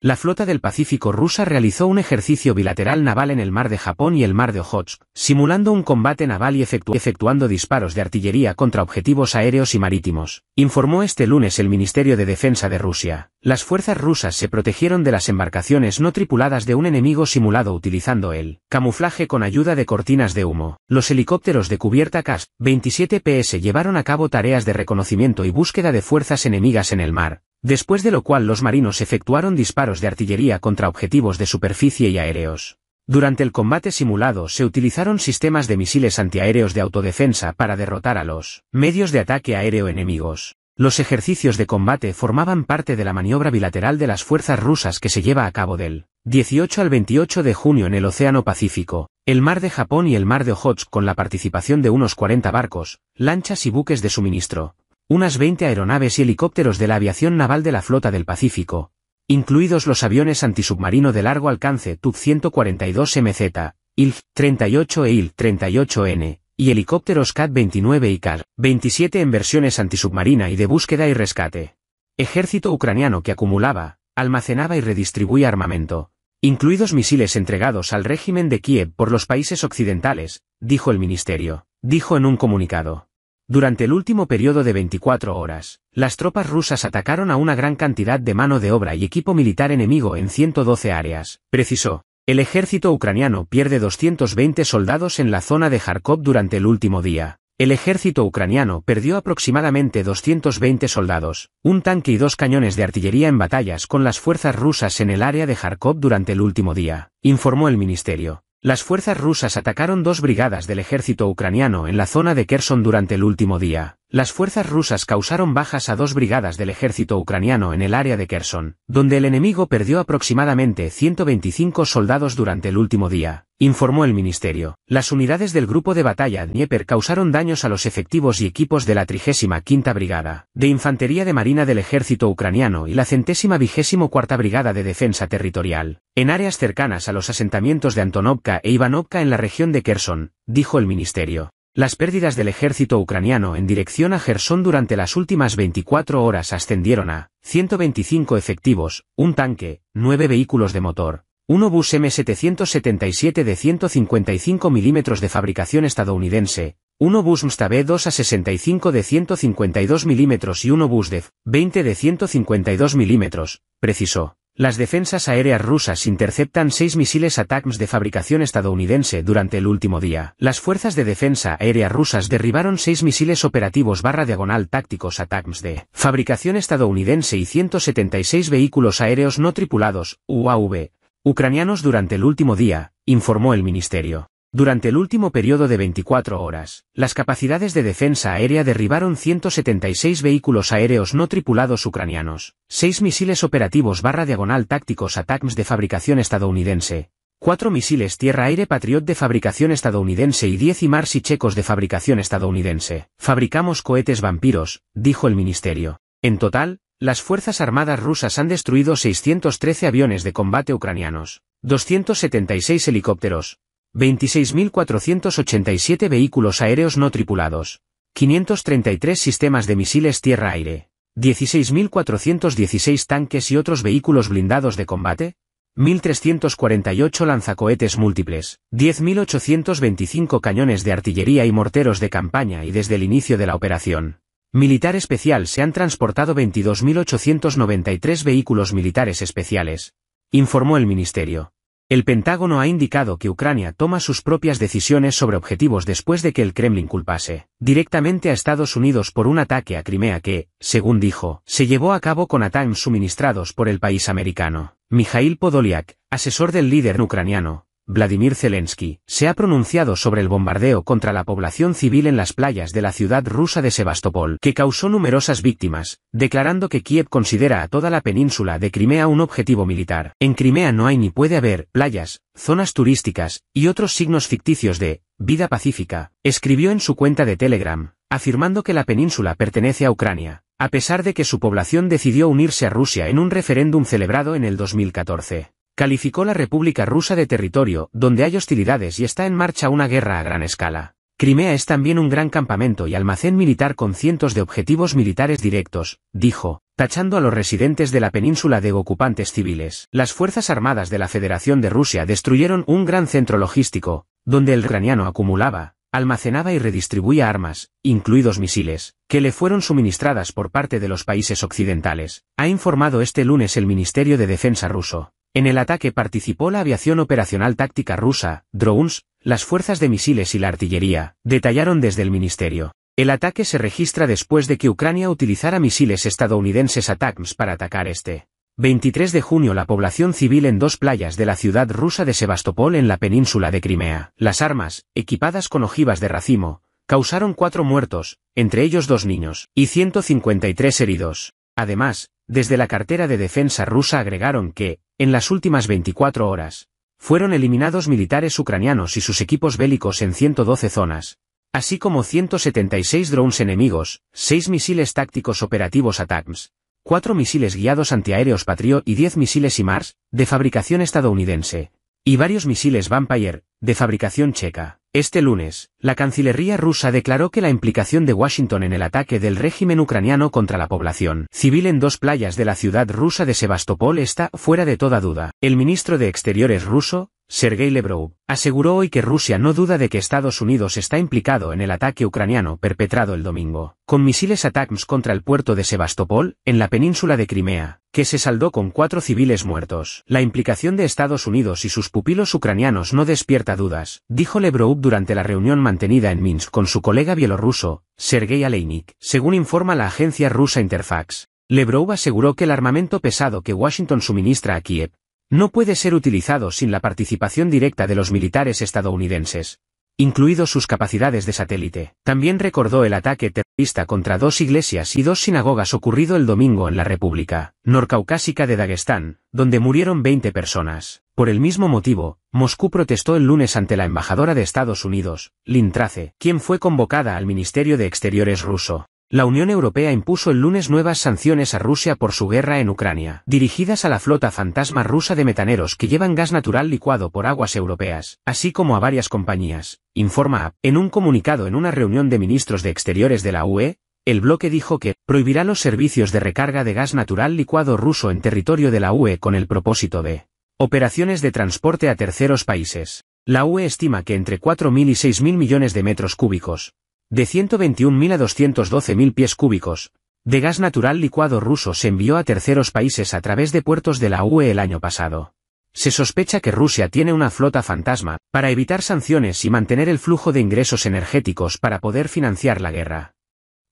La flota del Pacífico rusa realizó un ejercicio bilateral naval en el mar de Japón y el mar de Ojotsk, simulando un combate naval y efectuando disparos de artillería contra objetivos aéreos y marítimos, informó este lunes el Ministerio de Defensa de Rusia. Las fuerzas rusas se protegieron de las embarcaciones no tripuladas de un enemigo simulado utilizando el camuflaje con ayuda de cortinas de humo. Los helicópteros de cubierta CAS-27 PS llevaron a cabo tareas de reconocimiento y búsqueda de fuerzas enemigas en el mar, después de lo cual los marinos efectuaron disparos de artillería contra objetivos de superficie y aéreos. Durante el combate simulado se utilizaron sistemas de misiles antiaéreos de autodefensa para derrotar a los medios de ataque aéreo enemigos. Los ejercicios de combate formaban parte de la maniobra bilateral de las fuerzas rusas que se lleva a cabo del 18 al 28 de junio en el Océano Pacífico, el Mar de Japón y el Mar de Ojotsk, con la participación de unos 40 barcos, lanchas y buques de suministro, unas 20 aeronaves y helicópteros de la aviación naval de la Flota del Pacífico, incluidos los aviones antisubmarino de largo alcance tub 142 mz IL-38 e IL-38N, y helicópteros Cat-29 y car 27 en versiones antisubmarina y de búsqueda y rescate. Ejército ucraniano que acumulaba, almacenaba y redistribuía armamento, incluidos misiles entregados al régimen de Kiev por los países occidentales, dijo el ministerio, dijo en un comunicado. Durante el último periodo de 24 horas, las tropas rusas atacaron a una gran cantidad de mano de obra y equipo militar enemigo en 112 áreas, precisó, el ejército ucraniano pierde 220 soldados en la zona de Kharkov durante el último día. El ejército ucraniano perdió aproximadamente 220 soldados, un tanque y dos cañones de artillería en batallas con las fuerzas rusas en el área de Kharkov durante el último día, informó el ministerio. Las fuerzas rusas atacaron dos brigadas del ejército ucraniano en la zona de Kherson durante el último día, las fuerzas rusas causaron bajas a dos brigadas del ejército ucraniano en el área de Kherson, donde el enemigo perdió aproximadamente 125 soldados durante el último día, informó el ministerio. Las unidades del grupo de batalla Dnieper causaron daños a los efectivos y equipos de la 35 Brigada de Infantería de Marina del Ejército Ucraniano y la centésima vigésimo cuarta Brigada de Defensa Territorial, en áreas cercanas a los asentamientos de Antonovka e Ivanovka en la región de Kherson, dijo el ministerio. Las pérdidas del ejército ucraniano en dirección a Gerson durante las últimas 24 horas ascendieron a 125 efectivos, un tanque, 9 vehículos de motor, un obús M777 de 155 milímetros de fabricación estadounidense, un obús Msta B2 a 65 de 152 milímetros y un obús DEF 20 de 152 milímetros, precisó. Las defensas aéreas rusas interceptan seis misiles ATACMS de fabricación estadounidense durante el último día. Las fuerzas de defensa aérea rusas derribaron seis misiles operativos barra diagonal tácticos ATACMS de fabricación estadounidense y 176 vehículos aéreos no tripulados, UAV, ucranianos durante el último día, informó el ministerio. Durante el último periodo de 24 horas, las capacidades de defensa aérea derribaron 176 vehículos aéreos no tripulados ucranianos, 6 misiles operativos barra diagonal tácticos ATACMS de fabricación estadounidense, 4 misiles tierra-aire Patriot de fabricación estadounidense y 10 IMARS y checos de fabricación estadounidense. Fabricamos cohetes vampiros, dijo el ministerio. En total, las Fuerzas Armadas rusas han destruido 613 aviones de combate ucranianos, 276 helicópteros, 26.487 vehículos aéreos no tripulados, 533 sistemas de misiles tierra-aire, 16.416 tanques y otros vehículos blindados de combate, 1.348 lanzacohetes múltiples, 10.825 cañones de artillería y morteros de campaña y desde el inicio de la operación. Militar especial se han transportado 22.893 vehículos militares especiales, informó el ministerio. El Pentágono ha indicado que Ucrania toma sus propias decisiones sobre objetivos después de que el Kremlin culpase directamente a Estados Unidos por un ataque a Crimea que, según dijo, se llevó a cabo con ataques suministrados por el país americano. Mikhail Podoliak, asesor del líder ucraniano, Vladimir Zelensky, se ha pronunciado sobre el bombardeo contra la población civil en las playas de la ciudad rusa de Sebastopol, que causó numerosas víctimas, declarando que Kiev considera a toda la península de Crimea un objetivo militar. En Crimea no hay ni puede haber playas, zonas turísticas, y otros signos ficticios de vida pacífica, escribió en su cuenta de Telegram, afirmando que la península pertenece a Ucrania, a pesar de que su población decidió unirse a Rusia en un referéndum celebrado en el 2014. Calificó la República Rusa de territorio donde hay hostilidades y está en marcha una guerra a gran escala. Crimea es también un gran campamento y almacén militar con cientos de objetivos militares directos, dijo, tachando a los residentes de la península de ocupantes civiles. Las Fuerzas Armadas de la Federación de Rusia destruyeron un gran centro logístico, donde el ucraniano acumulaba, almacenaba y redistribuía armas, incluidos misiles, que le fueron suministradas por parte de los países occidentales, ha informado este lunes el Ministerio de Defensa ruso. En el ataque participó la aviación operacional táctica rusa, drones, las fuerzas de misiles y la artillería, detallaron desde el ministerio. El ataque se registra después de que Ucrania utilizara misiles estadounidenses ATACMS para atacar este. 23 de junio la población civil en dos playas de la ciudad rusa de Sebastopol en la península de Crimea. Las armas, equipadas con ojivas de racimo, causaron cuatro muertos, entre ellos dos niños, y 153 heridos. Además, desde la cartera de defensa rusa agregaron que, en las últimas 24 horas, fueron eliminados militares ucranianos y sus equipos bélicos en 112 zonas, así como 176 drones enemigos, 6 misiles tácticos operativos ATACMS, 4 misiles guiados antiaéreos Patrio y 10 misiles IMARS, de fabricación estadounidense, y varios misiles Vampire, de fabricación checa. Este lunes, la Cancillería rusa declaró que la implicación de Washington en el ataque del régimen ucraniano contra la población civil en dos playas de la ciudad rusa de Sebastopol está fuera de toda duda. El ministro de Exteriores ruso, Sergei Lebrov, aseguró hoy que Rusia no duda de que Estados Unidos está implicado en el ataque ucraniano perpetrado el domingo, con misiles ATACMS contra el puerto de Sebastopol, en la península de Crimea, que se saldó con cuatro civiles muertos. La implicación de Estados Unidos y sus pupilos ucranianos no despierta dudas, dijo Lebroub durante la reunión mantenida en Minsk con su colega bielorruso, Sergei Aleinik, según informa la agencia rusa Interfax. Lebroub aseguró que el armamento pesado que Washington suministra a Kiev no puede ser utilizado sin la participación directa de los militares estadounidenses, incluidos sus capacidades de satélite. También recordó el ataque terrorista contra dos iglesias y dos sinagogas ocurrido el domingo en la República Norcaucásica de Dagestán, donde murieron 20 personas. Por el mismo motivo, Moscú protestó el lunes ante la embajadora de Estados Unidos, Lintrace, Trace, quien fue convocada al Ministerio de Exteriores ruso. La Unión Europea impuso el lunes nuevas sanciones a Rusia por su guerra en Ucrania, dirigidas a la flota fantasma rusa de metaneros que llevan gas natural licuado por aguas europeas, así como a varias compañías, informa AP. En un comunicado en una reunión de ministros de Exteriores de la UE, el bloque dijo que prohibirá los servicios de recarga de gas natural licuado ruso en territorio de la UE con el propósito de operaciones de transporte a terceros países. La UE estima que entre 4.000 y 6.000 millones de metros cúbicos, de 121.000 a 212.000 pies cúbicos, de gas natural licuado ruso se envió a terceros países a través de puertos de la UE el año pasado. Se sospecha que Rusia tiene una flota fantasma, para evitar sanciones y mantener el flujo de ingresos energéticos para poder financiar la guerra.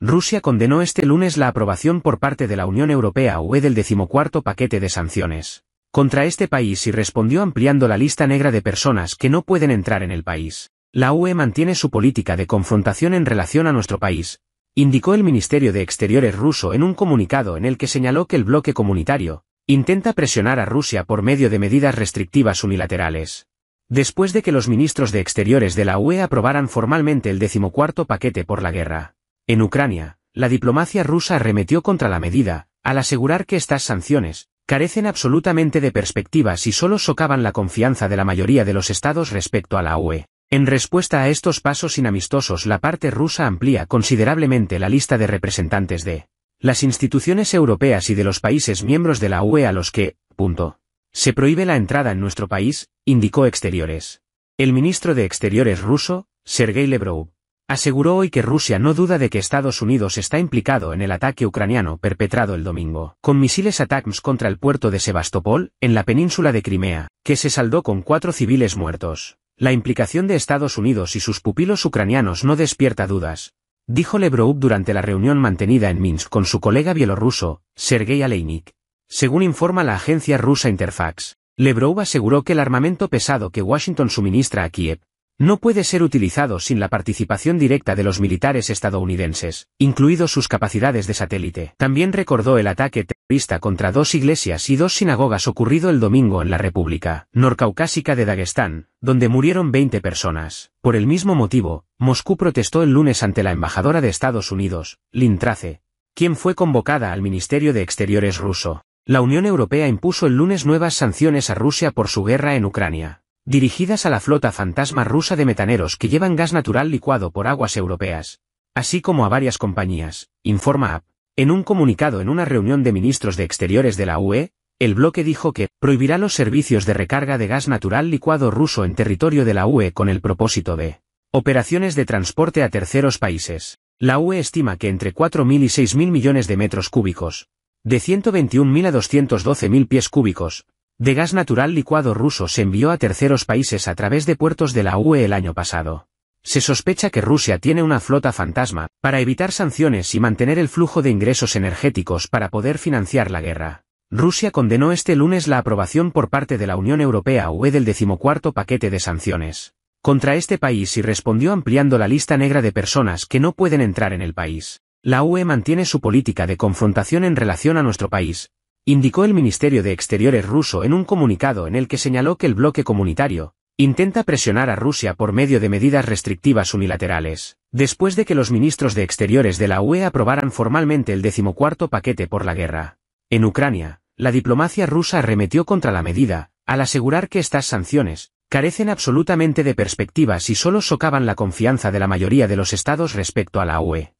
Rusia condenó este lunes la aprobación por parte de la Unión Europea UE del decimocuarto paquete de sanciones contra este país y respondió ampliando la lista negra de personas que no pueden entrar en el país. La UE mantiene su política de confrontación en relación a nuestro país, indicó el Ministerio de Exteriores ruso en un comunicado en el que señaló que el bloque comunitario intenta presionar a Rusia por medio de medidas restrictivas unilaterales. Después de que los ministros de Exteriores de la UE aprobaran formalmente el decimocuarto paquete por la guerra en Ucrania, la diplomacia rusa arremetió contra la medida, al asegurar que estas sanciones carecen absolutamente de perspectivas y solo socavan la confianza de la mayoría de los estados respecto a la UE. En respuesta a estos pasos inamistosos la parte rusa amplía considerablemente la lista de representantes de las instituciones europeas y de los países miembros de la UE a los que, punto, se prohíbe la entrada en nuestro país, indicó Exteriores. El ministro de Exteriores ruso, Sergei Lebrow, aseguró hoy que Rusia no duda de que Estados Unidos está implicado en el ataque ucraniano perpetrado el domingo con misiles ATACMS contra el puerto de Sebastopol, en la península de Crimea, que se saldó con cuatro civiles muertos. La implicación de Estados Unidos y sus pupilos ucranianos no despierta dudas, dijo Lebroub durante la reunión mantenida en Minsk con su colega bielorruso, Sergei Aleinik. Según informa la agencia rusa Interfax, Lebroub aseguró que el armamento pesado que Washington suministra a Kiev no puede ser utilizado sin la participación directa de los militares estadounidenses, incluidos sus capacidades de satélite. También recordó el ataque vista contra dos iglesias y dos sinagogas ocurrido el domingo en la República Norcaucásica de Dagestán, donde murieron 20 personas. Por el mismo motivo, Moscú protestó el lunes ante la embajadora de Estados Unidos, Lintrace, quien fue convocada al Ministerio de Exteriores ruso. La Unión Europea impuso el lunes nuevas sanciones a Rusia por su guerra en Ucrania, dirigidas a la flota fantasma rusa de metaneros que llevan gas natural licuado por aguas europeas, así como a varias compañías, informa AP. En un comunicado en una reunión de ministros de Exteriores de la UE, el bloque dijo que prohibirá los servicios de recarga de gas natural licuado ruso en territorio de la UE con el propósito de operaciones de transporte a terceros países. La UE estima que entre 4.000 y 6.000 millones de metros cúbicos, de 121.000 a 212.000 pies cúbicos, de gas natural licuado ruso se envió a terceros países a través de puertos de la UE el año pasado. Se sospecha que Rusia tiene una flota fantasma, para evitar sanciones y mantener el flujo de ingresos energéticos para poder financiar la guerra. Rusia condenó este lunes la aprobación por parte de la Unión Europea UE del decimocuarto paquete de sanciones contra este país y respondió ampliando la lista negra de personas que no pueden entrar en el país. La UE mantiene su política de confrontación en relación a nuestro país, indicó el Ministerio de Exteriores ruso en un comunicado en el que señaló que el bloque comunitario, intenta presionar a Rusia por medio de medidas restrictivas unilaterales, después de que los ministros de Exteriores de la UE aprobaran formalmente el decimocuarto paquete por la guerra. En Ucrania, la diplomacia rusa arremetió contra la medida, al asegurar que estas sanciones carecen absolutamente de perspectivas y solo socavan la confianza de la mayoría de los estados respecto a la UE.